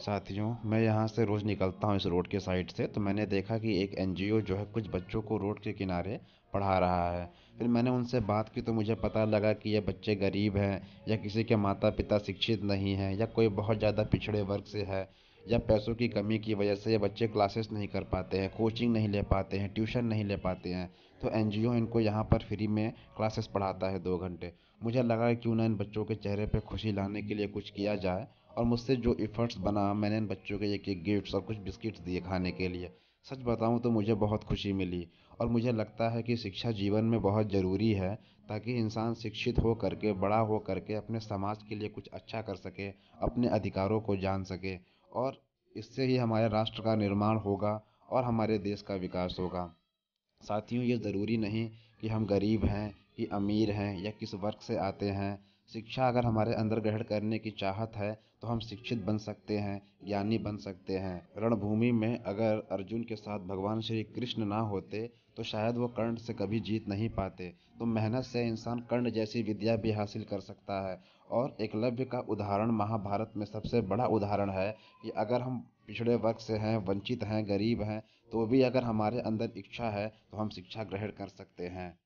साथियों मैं यहाँ से रोज़ निकलता हूँ इस रोड के साइड से तो मैंने देखा कि एक एन जो है कुछ बच्चों को रोड के किनारे पढ़ा रहा है फिर मैंने उनसे बात की तो मुझे पता लगा कि ये बच्चे गरीब हैं या किसी के माता पिता शिक्षित नहीं हैं या कोई बहुत ज़्यादा पिछड़े वर्ग से है या पैसों की कमी की वजह से ये बच्चे क्लासेस नहीं कर पाते हैं कोचिंग नहीं ले पाते हैं ट्यूशन नहीं ले पाते हैं तो एन इनको यहाँ पर फ्री में क्लासेस पढ़ाता है दो घंटे मुझे लगा क्यों ना इन बच्चों के चेहरे पर खुशी लाने के लिए कुछ किया जाए और मुझसे जो इफ़र्ट्स बना मैंने इन बच्चों के एक एक गिफ्ट्स और कुछ बिस्किट्स दिए खाने के लिए सच बताऊँ तो मुझे बहुत खुशी मिली और मुझे लगता है कि शिक्षा जीवन में बहुत ज़रूरी है ताकि इंसान शिक्षित हो करके के बड़ा हो कर के अपने समाज के लिए कुछ अच्छा कर सके अपने अधिकारों को जान सके और इससे ही हमारे राष्ट्र का निर्माण होगा और हमारे देश का विकास होगा साथियों ये ज़रूरी नहीं कि हम गरीब हैं कि अमीर हैं या किस वर्ग से आते हैं शिक्षा अगर हमारे अंदर ग्रहण करने की चाहत है तो हम शिक्षित बन सकते हैं ज्ञानी बन सकते हैं रणभूमि में अगर अर्जुन के साथ भगवान श्री कृष्ण ना होते तो शायद वो कर्ण से कभी जीत नहीं पाते तो मेहनत से इंसान कर्ण जैसी विद्या भी हासिल कर सकता है और एकलव्य का उदाहरण महाभारत में सबसे बड़ा उदाहरण है कि अगर हम पिछड़े वर्ग से हैं वंचित हैं गरीब हैं तो भी अगर हमारे अंदर इच्छा है तो हम शिक्षा ग्रहण कर सकते हैं